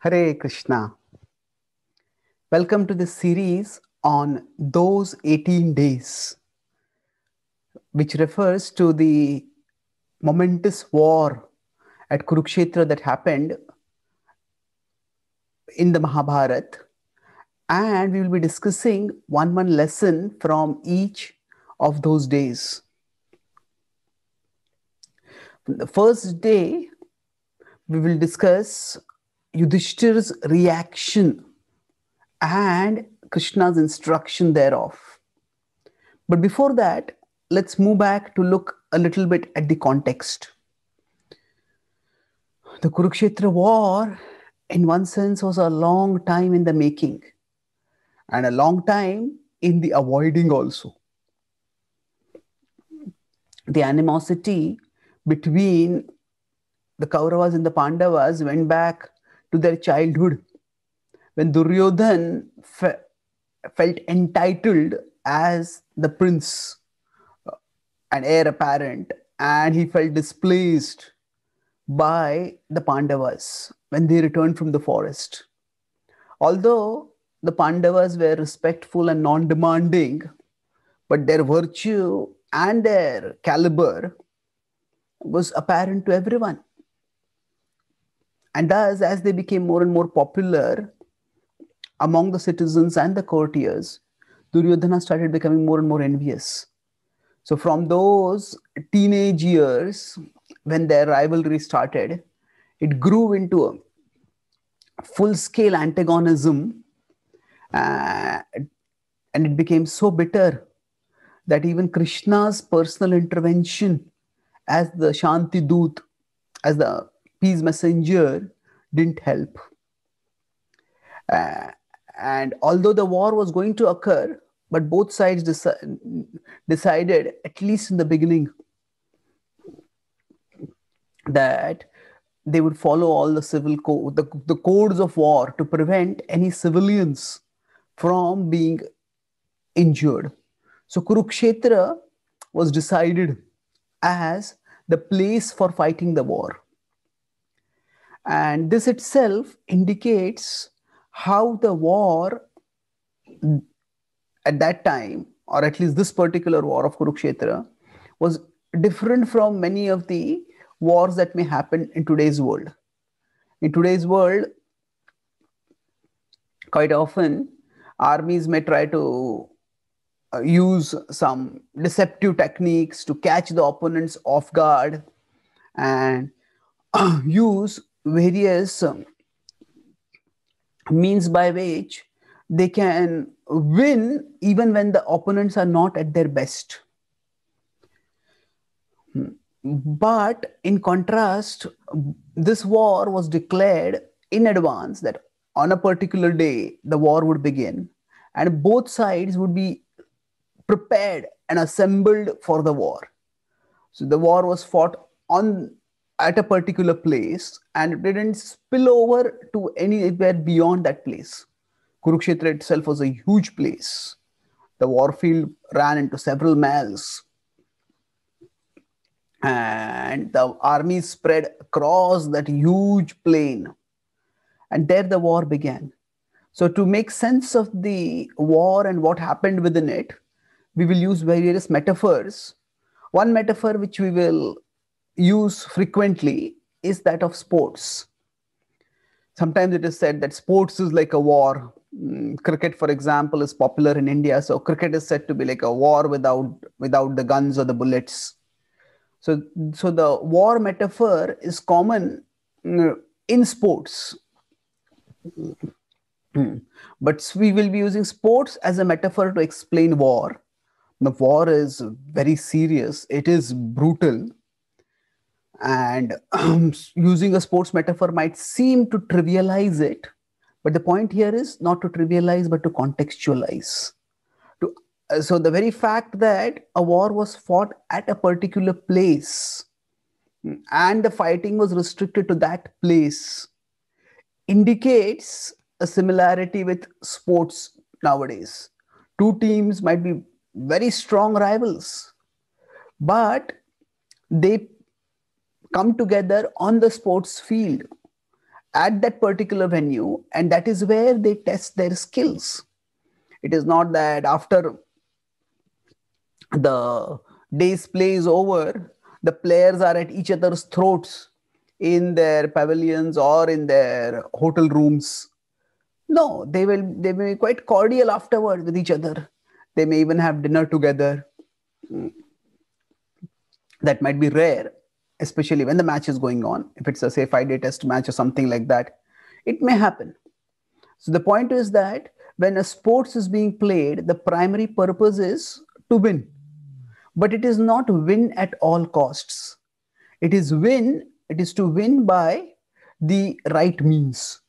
Hare Krishna. Welcome to this series on those 18 days, which refers to the momentous war at Kurukshetra that happened in the Mahabharata. And we will be discussing one one lesson from each of those days. The first day, we will discuss Yudhishthir's reaction and Krishna's instruction thereof. But before that, let's move back to look a little bit at the context. The Kurukshetra war, in one sense, was a long time in the making and a long time in the avoiding also. The animosity between the Kauravas and the Pandavas went back to their childhood. When Duryodhan fe- felt entitled as the prince, uh, an heir apparent, and he felt displeased by the Pandavas when they returned from the forest. Although the Pandavas were respectful and non demanding, but their virtue and their caliber was apparent to everyone. And thus, as they became more and more popular among the citizens and the courtiers, Duryodhana started becoming more and more envious. So, from those teenage years, when their rivalry started, it grew into a full scale antagonism uh, and it became so bitter that even Krishna's personal intervention as the Shanti Dut, as the his messenger didn't help. Uh, and although the war was going to occur, but both sides deci- decided, at least in the beginning, that they would follow all the civil code, the, the codes of war to prevent any civilians from being injured. So Kurukshetra was decided as the place for fighting the war. And this itself indicates how the war at that time, or at least this particular war of Kurukshetra, was different from many of the wars that may happen in today's world. In today's world, quite often armies may try to uh, use some deceptive techniques to catch the opponents off guard and use various um, means by which they can win even when the opponents are not at their best. Hmm. But in contrast, this war was declared in advance that on a particular day the war would begin and both sides would be prepared and assembled for the war. So the war was fought on at a particular place and it didn't spill over to anywhere beyond that place. Kurukshetra itself was a huge place. The warfield ran into several miles. And the army spread across that huge plain. And there the war began. So, to make sense of the war and what happened within it, we will use various metaphors. One metaphor which we will use frequently is that of sports. Sometimes it is said that sports is like a war. Mm, cricket, for example, is popular in India, so cricket is said to be like a war without without the guns or the bullets. So, so the war metaphor is common mm, in sports. Hmm. But we will be using sports as a metaphor to explain war. The war is very serious, it is brutal, and um, using a sports metaphor might seem to trivialize it, but the point here is not to trivialize, but to contextualize. To, uh, so, the very fact that a war was fought at a particular place mm, and the fighting was restricted to that place indicates a similarity with sports nowadays. Two teams might be very strong rivals, but they come together on the sports field at that particular venue, and that is where they test their skills. It is not that after the day's play is over, the players are at each other's throats in their pavilions or in their hotel rooms. No, they will they may be quite cordial afterward with each other. They may even have dinner together. Hmm. That might be rare, especially when the match is going on. If it's a say five day test match or something like that, it may happen. So the point is that when a sports is being played, the primary purpose is to win, but it is not win at all costs. It is win. It is to win by the right means,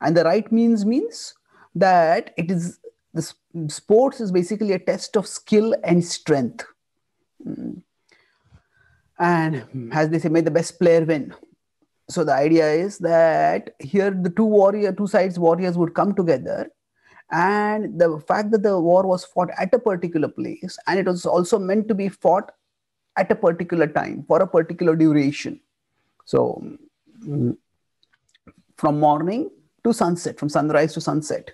and the right means means that it is the sports is basically a test of skill and strength. Hmm and mm-hmm. as they say may the best player win so the idea is that here the two warrior two sides warriors would come together and the fact that the war was fought at a particular place and it was also meant to be fought at a particular time for a particular duration so mm, from morning to sunset from sunrise to sunset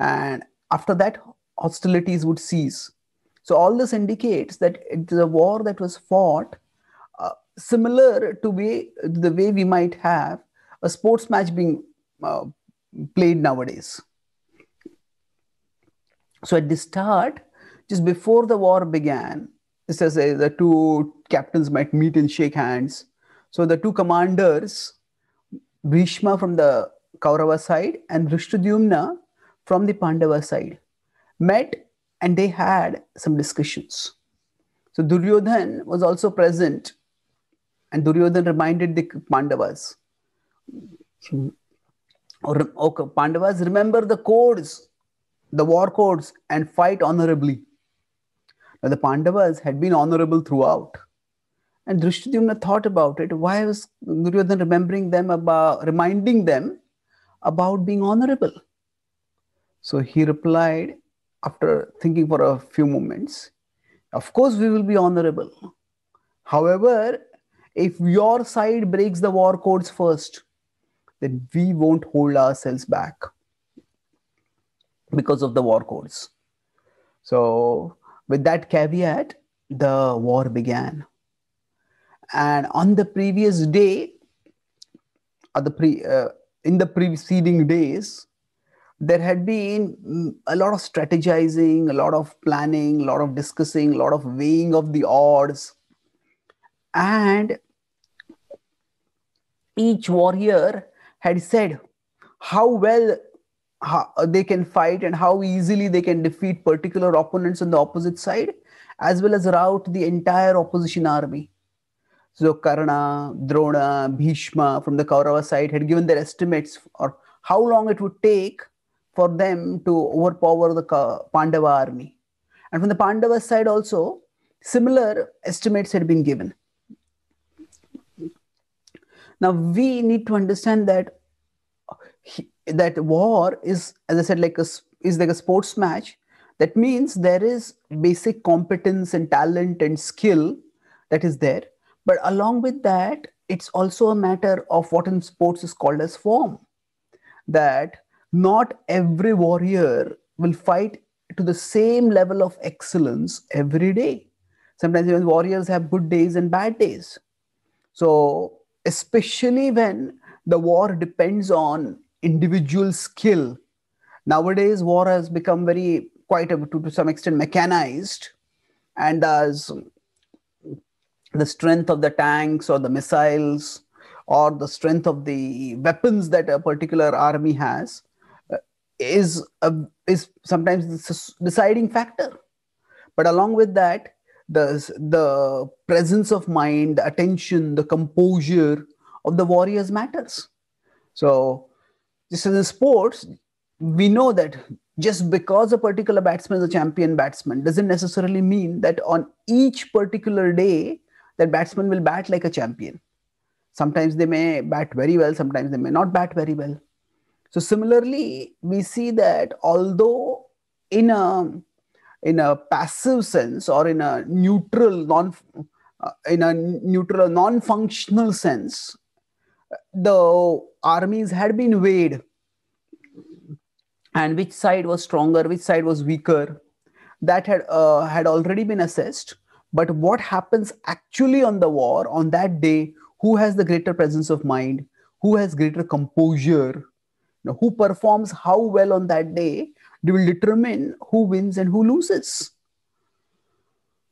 and after that hostilities would cease so all this indicates that the war that was fought similar to way, the way we might have a sports match being uh, played nowadays. So at the start, just before the war began, it says uh, the two captains might meet and shake hands. So the two commanders, Bhishma from the Kaurava side and Rishtadumna from the Pandava side, met and they had some discussions. So Duryodhan was also present and Duryodhan reminded the Pandavas. Hmm. Okay, Pandavas, remember the codes, the war codes, and fight honorably. Now, the Pandavas had been honorable throughout. And Drishtadyumna thought about it. Why was Duryodhan remembering them about reminding them about being honorable? So he replied, after thinking for a few moments, of course we will be honorable. However, if your side breaks the war codes first then we won't hold ourselves back because of the war codes so with that caveat the war began and on the previous day or the pre, uh, in the preceding days there had been mm, a lot of strategizing, a lot of planning, a lot of discussing, a lot of weighing of the odds. And each warrior had said how well how they can fight and how easily they can defeat particular opponents on the opposite side, as well as rout the entire opposition army. So Karna, Drona, Bhishma from the Kaurava side had given their estimates or how long it would take for them to overpower the Pandava army. And from the Pandava side also, similar estimates had been given. Now we need to understand that he, that war is, as I said, like a is like a sports match. That means there is basic competence and talent and skill that is there, but along with that, it's also a matter of what in sports is called as form. That not every warrior will fight to the same level of excellence every day. Sometimes even warriors have good days and bad days. So especially when the war depends on individual skill. Nowadays, war has become very, quite a, to, to some extent, mechanized, and as the strength of the tanks or the missiles or the strength of the weapons that a particular army has uh, is a, is sometimes the deciding factor but along with that the, the presence of mind, the attention, the composure of the warriors matters. So, just as in sports, we know that just because a particular batsman is a champion batsman doesn't necessarily mean that on each particular day that batsman will bat like a champion. Sometimes they may bat very well, sometimes they may not bat very well. So, similarly, we see that although in a in a passive sense or in a neutral non uh, in a neutral non-functional sense the armies had been weighed and which side was stronger which side was weaker that had uh, had already been assessed but what happens actually on the war on that day who has the greater presence of mind who has greater composure you know, who performs how well on that day will determine who wins and who loses.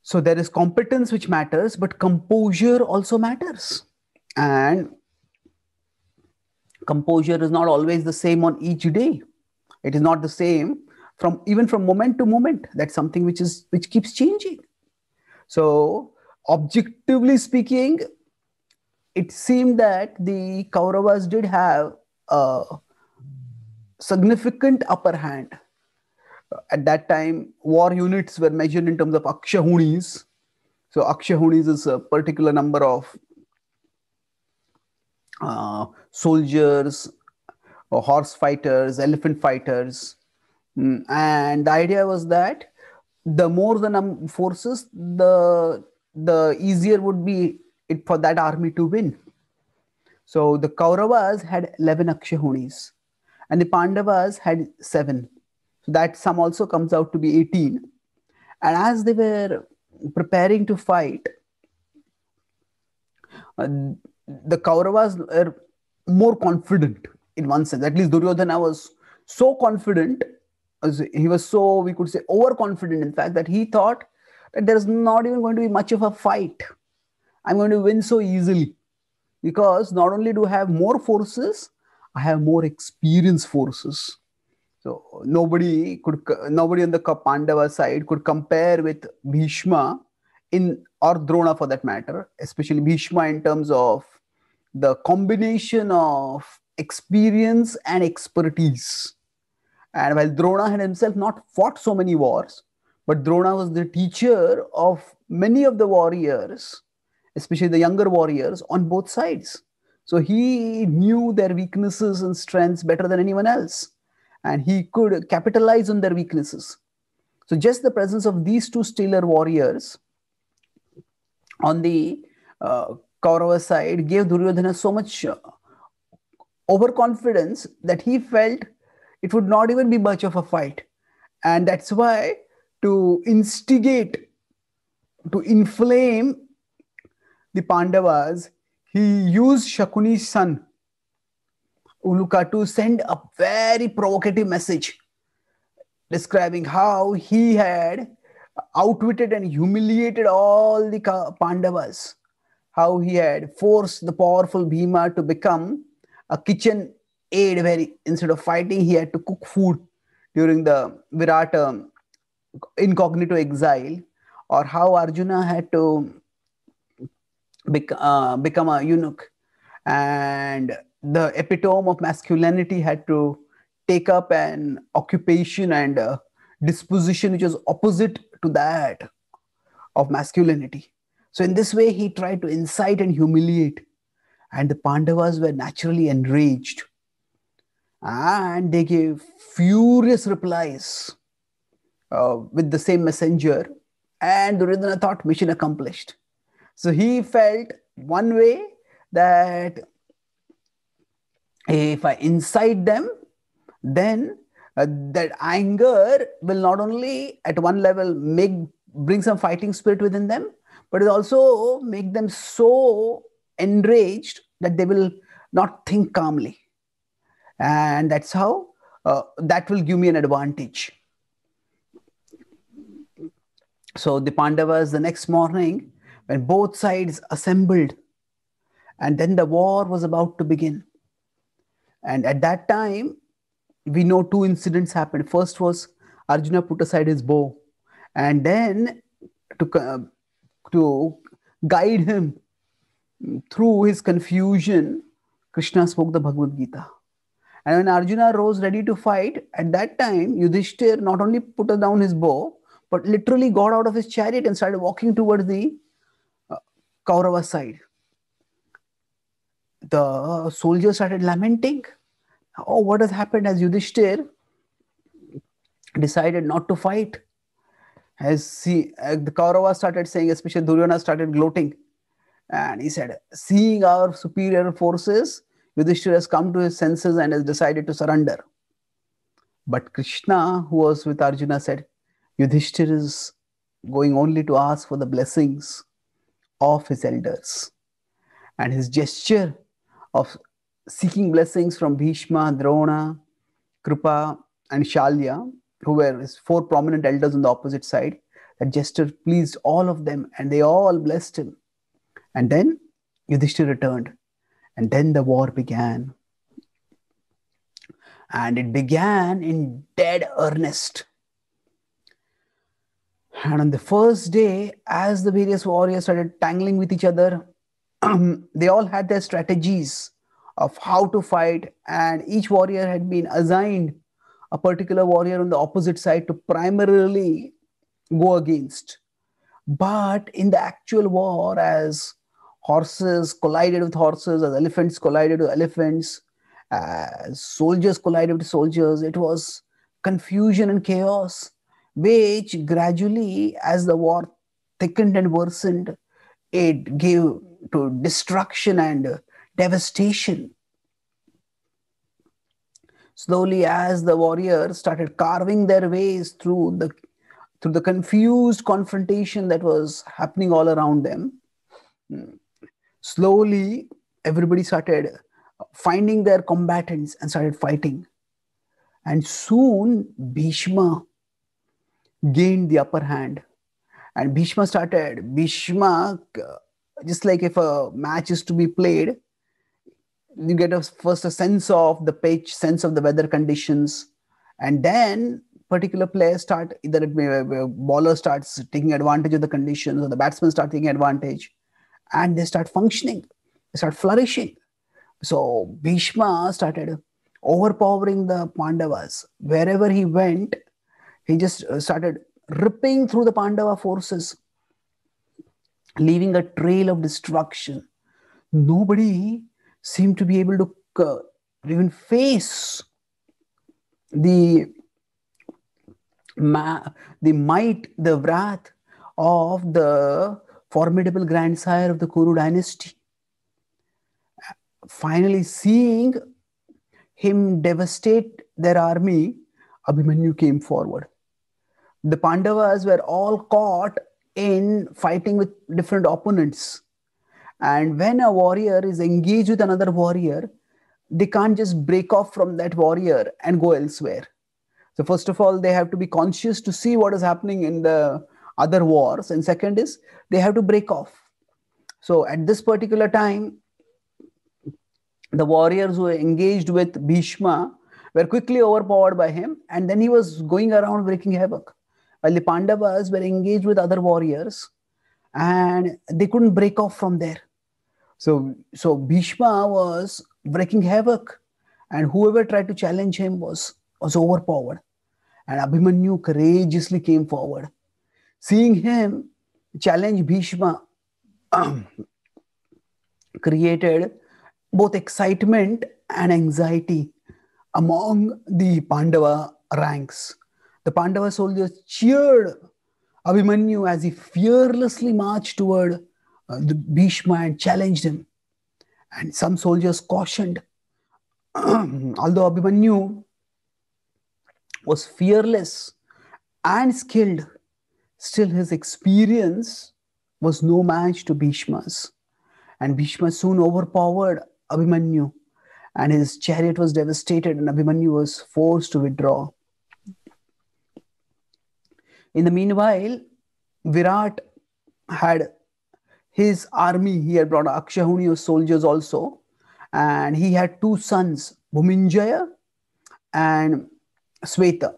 So there is competence which matters, but composure also matters. And composure is not always the same on each day. It is not the same from even from moment to moment. That's something which is which keeps changing. So objectively speaking, it seemed that the Kauravas did have a significant upper hand at that time, war units were measured in terms of akshahunis. So akshahunis is a particular number of uh, soldiers, or uh, horse fighters, elephant fighters, mm, and the idea was that the more the num- forces, the the easier would be it for that army to win. So the Kauravas had eleven akshahunis, and the Pandavas had seven. So that sum also comes out to be 18. And as they were preparing to fight, uh, the Kauravas were more confident in one sense. At least Duryodhana was so confident, he was so, we could say, overconfident, in fact, that he thought that there's not even going to be much of a fight. I'm going to win so easily because not only do I have more forces, I have more experienced forces. So nobody could nobody on the Pandava side could compare with Bhishma in or Drona for that matter, especially Bhishma in terms of the combination of experience and expertise. And while Drona had himself not fought so many wars, but Drona was the teacher of many of the warriors, especially the younger warriors on both sides. So he knew their weaknesses and strengths better than anyone else and he could capitalize on their weaknesses. So, just the presence of these two stellar warriors on the uh, Kaurava side gave Duryodhana so much uh, overconfidence that he felt it would not even be much of a fight. And that's why to instigate, to inflame the Pandavas, he used Shakuni's son to send a very provocative message describing how he had outwitted and humiliated all the Pandavas, how he had forced the powerful Bhima to become a kitchen aid where he, instead of fighting, he had to cook food during the Virata um, incognito exile, or how Arjuna had to bec- uh, become a eunuch and the epitome of masculinity had to take up an occupation and disposition which was opposite to that of masculinity. So, in this way, he tried to incite and humiliate, and the Pandavas were naturally enraged. And they gave furious replies uh, with the same messenger, and Duryodhana thought mission accomplished. So, he felt one way that if I incite them, then uh, that anger will not only at one level make bring some fighting spirit within them, but it also make them so enraged that they will not think calmly, and that's how uh, that will give me an advantage. So the Pandavas the next morning, when both sides assembled, and then the war was about to begin and at that time, we know two incidents happened. First was Arjuna put aside his bow, and then to uh, to guide him through his confusion, Krishna spoke the Bhagavad Gita. And when Arjuna rose ready to fight, at that time Yudhishthir not only put down his bow, but literally got out of his chariot and started walking towards the uh, Kaurava side the soldiers started lamenting. Oh, what has happened as Yudhishthir decided not to fight? As he, uh, the Kauravas started saying, especially Duryodhana started gloating. And he said, seeing our superior forces, Yudhishthir has come to his senses and has decided to surrender. But Krishna, who was with Arjuna, said, Yudhishthir is going only to ask for the blessings of his elders. And his gesture of seeking blessings from Bhishma, Drona, Kripa, and Shalya, who were his four prominent elders on the opposite side. That gesture pleased all of them, and they all blessed him. And then Yudhishthir returned, and then the war began. And it began in dead earnest. And on the first day, as the various warriors started tangling with each other, um, they all had their strategies of how to fight, and each warrior had been assigned a particular warrior on the opposite side to primarily go against. But in the actual war, as horses collided with horses, as elephants collided with elephants, as soldiers collided with soldiers, it was confusion and chaos, which gradually, as the war thickened and worsened, it gave to destruction and devastation. Slowly, as the warriors started carving their ways through the through the confused confrontation that was happening all around them, hmm, slowly everybody started finding their combatants and started fighting. And soon Bhishma gained the upper hand. And Bhishma started, Bhishma uh, just like if a match is to be played you get a first a sense of the pitch sense of the weather conditions and then particular players start either it may baller starts taking advantage of the conditions or the batsmen start taking advantage and they start functioning they start flourishing so bhishma started overpowering the pandavas wherever he went he just uh, started ripping through the pandava forces leaving a trail of destruction. Nobody seemed to be able to uh, even face the ma- the might, the wrath of the formidable grandsire of the Kuru dynasty. Finally, seeing him devastate their army, Abhimanyu came forward. The Pandavas were all caught in fighting with different opponents. And when a warrior is engaged with another warrior, they can't just break off from that warrior and go elsewhere. So, first of all, they have to be conscious to see what is happening in the other wars. And second is they have to break off. So, at this particular time, the warriors who were engaged with Bhishma were quickly overpowered by him, and then he was going around breaking havoc while the Pandavas were engaged with other warriors and they couldn't break off from there. So, so Bhishma was wreaking havoc, and whoever tried to challenge him was, was overpowered. And Abhimanyu courageously came forward. Seeing him challenge Bhishma created both excitement and anxiety among the Pandava ranks. The Pandava soldiers cheered Abhimanyu as he fearlessly marched toward uh, the Bhishma and challenged him. And some soldiers cautioned, although Abhimanyu was fearless and skilled, still his experience was no match to Bhishma's. And Bhishma soon overpowered Abhimanyu, and his chariot was devastated, and Abhimanyu was forced to withdraw. In the meanwhile, Virat had his army, he had brought Akshahuni soldiers also, and he had two sons, Bhuminjaya and Sweta.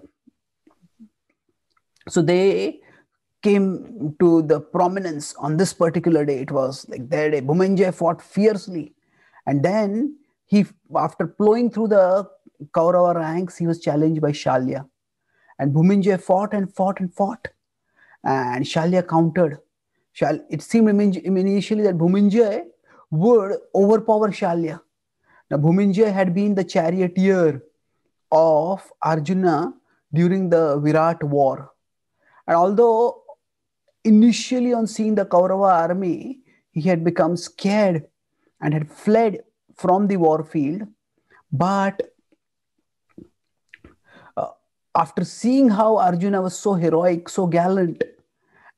So they came to the prominence on this particular day. It was like their day. Bhuminjaya fought fiercely. And then he, after plowing through the Kaurava ranks, he was challenged by Shalya. And Bhuminjay fought and fought and fought. And Shalya countered. Shal- it seemed initially that Bhuminjay would overpower Shalya. Now, Bhuminjay had been the charioteer of Arjuna during the Virat War. And although initially on seeing the Kaurava army, he had become scared and had fled from the war field, but after seeing how Arjuna was so heroic, so gallant,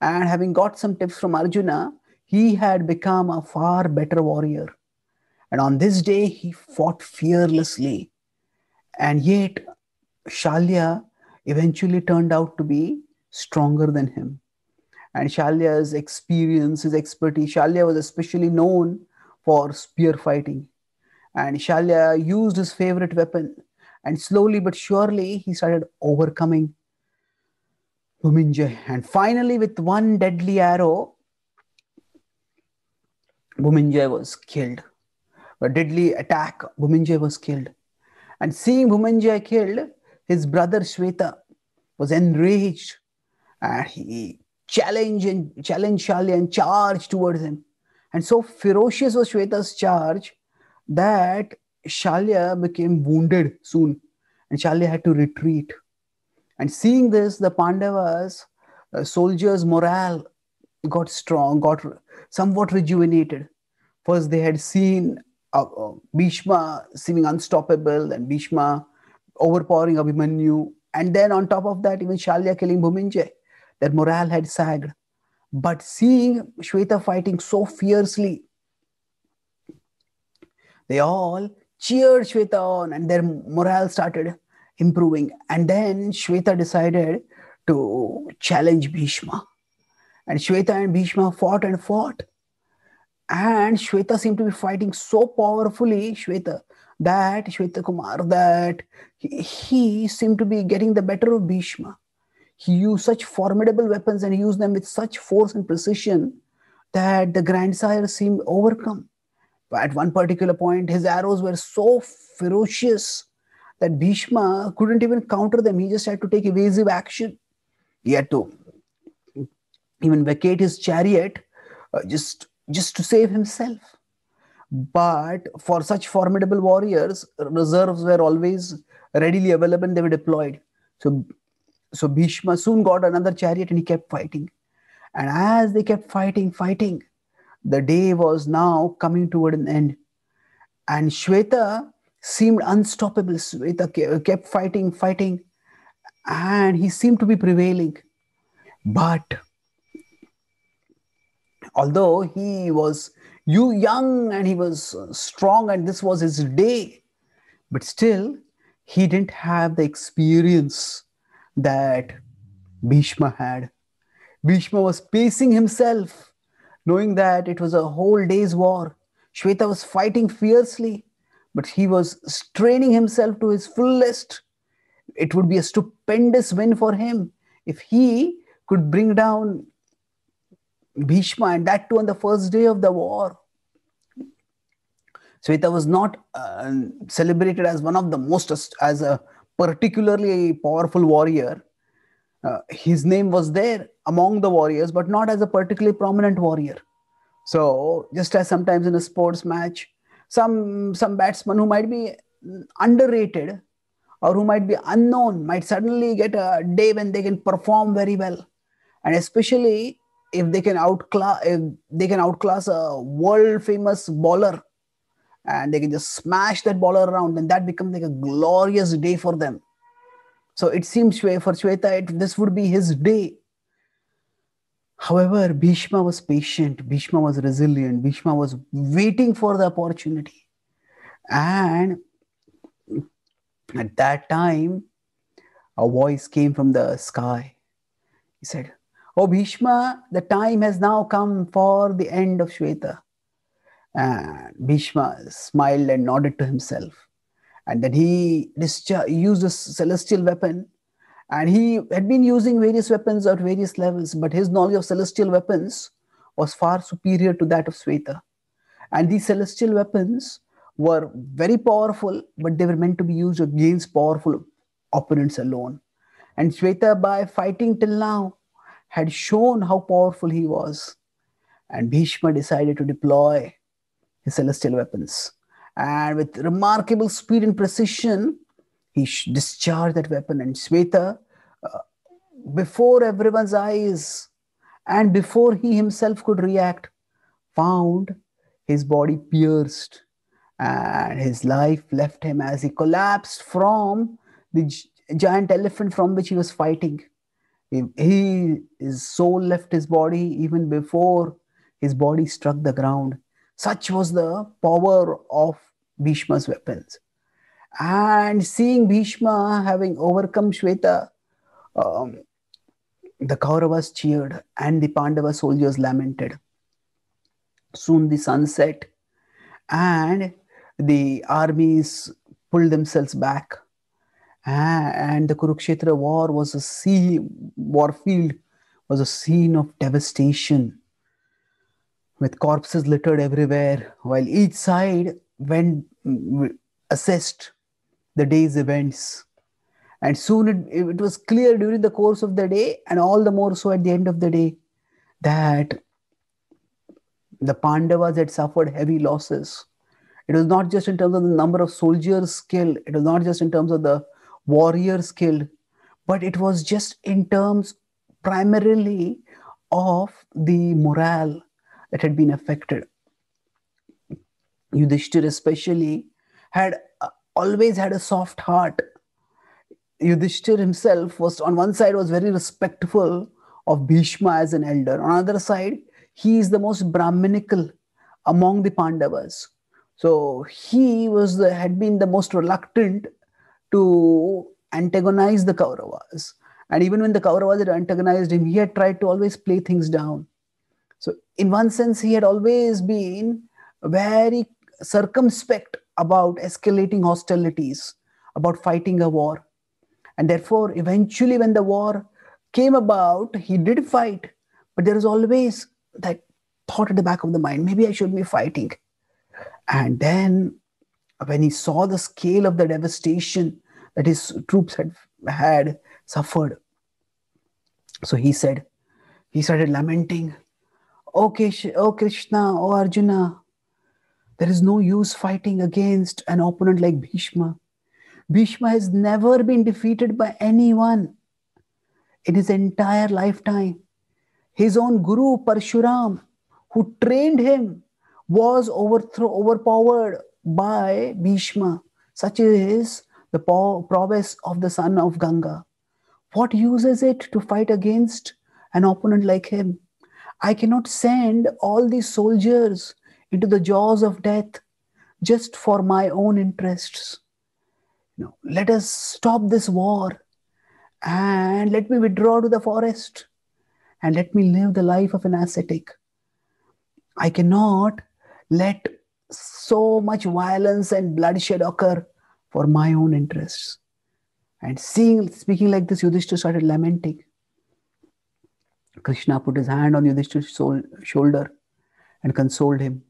and having got some tips from Arjuna, he had become a far better warrior. And on this day, he fought fearlessly. And yet, Shalya eventually turned out to be stronger than him. And Shalya's experience, his expertise, Shalya was especially known for spear fighting. And Shalya used his favorite weapon, and slowly but surely, he started overcoming Bhuminjay. And finally, with one deadly arrow, Bhuminjay was killed. A deadly attack, Bhuminjay was killed. And seeing Bhuminjay killed, his brother Shweta was enraged and he challenged and challenged Shalya and charged towards him. And so ferocious was Shweta's charge that Shalya became wounded soon, and Shalya had to retreat. And seeing this, the Pandavas, uh, soldiers' morale got strong, got somewhat rejuvenated. First, they had seen uh, uh, Bhishma seeming unstoppable, and Bhishma overpowering Abhimanyu, and then on top of that, even Shalya killing Bhuminjay. Their morale had sagged. But seeing Shweta fighting so fiercely, they all Cheered Shweta on, and their morale started improving. And then Shweta decided to challenge Bhishma. And Shweta and Bhishma fought and fought. And Shweta seemed to be fighting so powerfully, Shweta, that Shweta Kumar, that he seemed to be getting the better of Bhishma. He used such formidable weapons and used them with such force and precision that the grandsire seemed overcome. But at one particular point, his arrows were so ferocious that Bhishma couldn't even counter them. He just had to take evasive action. He had to even vacate his chariot uh, just, just to save himself. But for such formidable warriors, reserves were always readily available and they were deployed. So, so Bhishma soon got another chariot and he kept fighting. And as they kept fighting, fighting, the day was now coming toward an end. And Shweta seemed unstoppable. Shweta kept fighting, fighting. And he seemed to be prevailing. But although he was you young and he was strong and this was his day but still he didn't have the experience that bhishma had bhishma was pacing himself Knowing that it was a whole day's war, Shweta was fighting fiercely, but he was straining himself to his fullest. It would be a stupendous win for him if he could bring down Bhishma and that too on the first day of the war. Shweta was not uh, celebrated as one of the most as a particularly powerful warrior, uh, his name was there among the warriors, but not as a particularly prominent warrior. So just as sometimes in a sports match, some some batsman who might be underrated or who might be unknown might suddenly get a day when they can perform very well, and especially if they can outclass if they can outclass a world famous bowler and they can just smash that bowler around and that becomes like a glorious day for them so it seems for Shweta, it, this would be his day. However, Bhishma was patient, Bhishma was resilient, Bhishma was waiting for the opportunity. And at that time, a voice came from the sky. He said, Oh, Bhishma, the time has now come for the end of Shweta. And Bhishma smiled and nodded to himself and then he used a celestial weapon and he had been using various weapons at various levels but his knowledge of celestial weapons was far superior to that of sweta and these celestial weapons were very powerful but they were meant to be used against powerful opponents alone and sweta by fighting till now had shown how powerful he was and bhishma decided to deploy his celestial weapons and with remarkable speed and precision, he discharged that weapon. And Sveta, uh, before everyone's eyes and before he himself could react, found his body pierced and his life left him as he collapsed from the giant elephant from which he was fighting. He, he, his soul left his body even before his body struck the ground. Such was the power of Bhishma's weapons. And seeing Bhishma having overcome Shweta, um, the Kauravas cheered and the Pandava soldiers lamented. Soon the sun set and the armies pulled themselves back. And the Kurukshetra war was a sea, warfield was a scene of devastation with corpses littered everywhere, while each side when mm, assessed the day's events. And soon it, it was clear during the course of the day, and all the more so at the end of the day, that the Pandavas had suffered heavy losses. It was not just in terms of the number of soldiers killed, it was not just in terms of the warriors killed, but it was just in terms primarily of the morale that had been affected. Yudhishthir especially had uh, always had a soft heart. Yudhishthir himself was on one side was very respectful of Bhishma as an elder. On other side, he is the most Brahminical among the Pandavas. So he was the, had been the most reluctant to antagonize the Kauravas. And even when the Kauravas had antagonized him, he had tried to always play things down. So, in one sense, he had always been very circumspect about escalating hostilities, about fighting a war. And therefore, eventually, when the war came about, he did fight, but there is always that thought at the back of the mind maybe I should be fighting. And then, when he saw the scale of the devastation that his troops had, had suffered, so he said, he started lamenting, Oh, Kish- oh Krishna, oh Arjuna, there is no use fighting against an opponent like Bhishma. Bhishma has never been defeated by anyone in his entire lifetime. His own guru, Parshuram, who trained him, was overthrown, overpowered by Bhishma. Such is the prowess of the son of Ganga. What use is it to fight against an opponent like him? I cannot send all these soldiers into the jaws of death just for my own interests. No, let us stop this war and let me withdraw to the forest and let me live the life of an ascetic. I cannot let so much violence and bloodshed occur for my own interests. And seeing, speaking like this, Yudhishthira started lamenting. Krishna put his hand on Yudhishthira's shoulder and consoled him.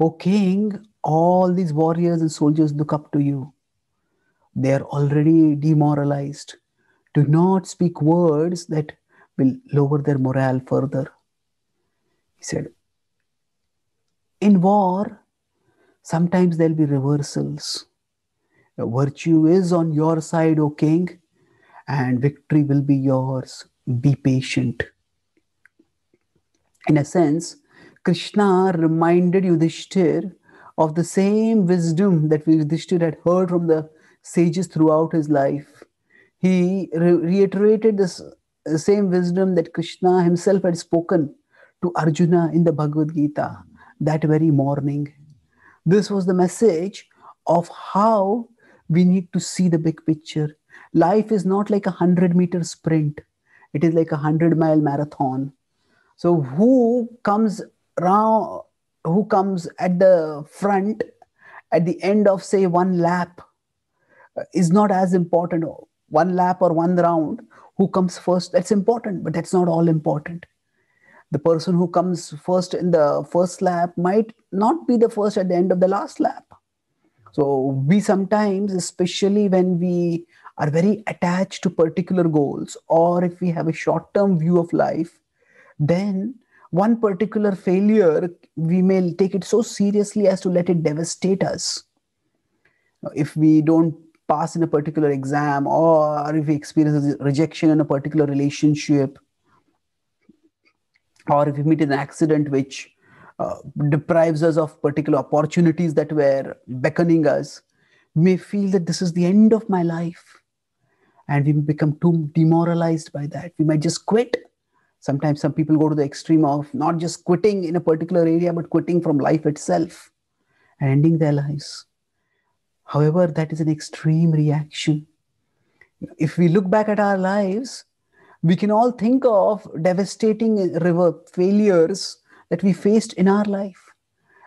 O king, all these warriors and soldiers look up to you. They are already demoralized. Do not speak words that will lower their morale further. He said, In war, sometimes there'll be reversals. Virtue is on your side, O king, and victory will be yours. Be patient. In a sense, Krishna reminded Yudhishthir of the same wisdom that Yudhishthir had heard from the sages throughout his life. He re- reiterated this same wisdom that Krishna himself had spoken to Arjuna in the Bhagavad Gita that very morning. This was the message of how we need to see the big picture. Life is not like a 100 meter sprint, it is like a 100 mile marathon. So, who comes Rao, who comes at the front at the end of, say, one lap, uh, is not as important. One lap or one round, who comes first, that's important, but that's not all important. The person who comes first in the first lap might not be the first at the end of the last lap. So we sometimes, especially when we are very attached to particular goals, or if we have a short term view of life, then one particular failure, we may take it so seriously as to let it devastate us. If we don't pass in a particular exam or if we experience rejection in a particular relationship or if we meet an accident which uh, deprives us of particular opportunities that were beckoning us we may feel that this is the end of my life and we become too demoralized by that we might just quit Sometimes some people go to the extreme of not just quitting in a particular area, but quitting from life itself and ending their lives. However, that is an extreme reaction. If we look back at our lives, we can all think of devastating river failures that we faced in our life.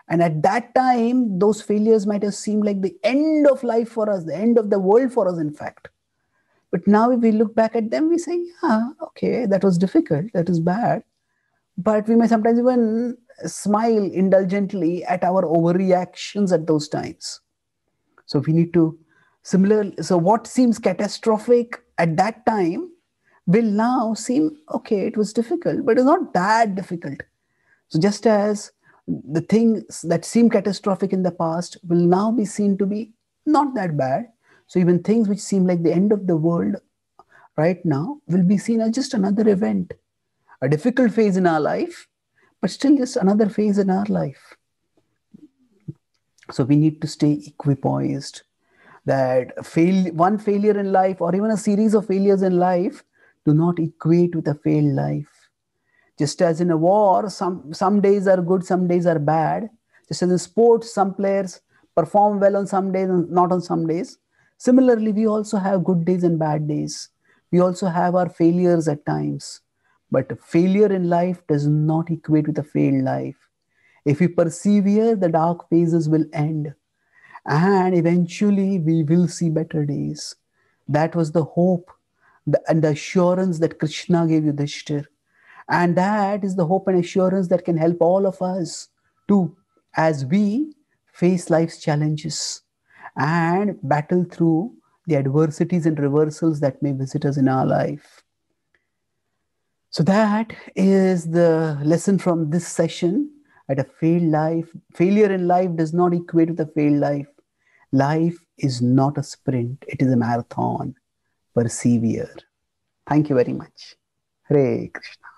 And at that time, those failures might have seemed like the end of life for us, the end of the world for us, in fact. But now if we look back at them, we say, yeah, okay, that was difficult, that is bad. But we may sometimes even smile indulgently at our overreactions at those times. So we need to similar. So what seems catastrophic at that time will now seem okay, it was difficult, but it's not that difficult. So just as the things that seem catastrophic in the past will now be seen to be not that bad so even things which seem like the end of the world right now will be seen as just another event, a difficult phase in our life, but still just another phase in our life. So we need to stay equipoised that fail, one failure in life or even a series of failures in life do not equate with a failed life. Just as in a war, some, some days are good, some days are bad. Just as in sports, some players perform well on some days and not on some days. Similarly, we also have good days and bad days. We also have our failures at times. But failure in life does not equate with a failed life. If we persevere, the dark phases will end. And eventually, we will see better days. That was the hope the, and the assurance that Krishna gave you, Yudhishthir. And that is the hope and assurance that can help all of us too as we face life's challenges and battle through the adversities and reversals that may visit us in our life. So, that is the lesson from this session at a failed life. Failure in life does not equate with a failed life. Life is not a sprint, it is a marathon. Persevere. Thank you very much. Hare Krishna.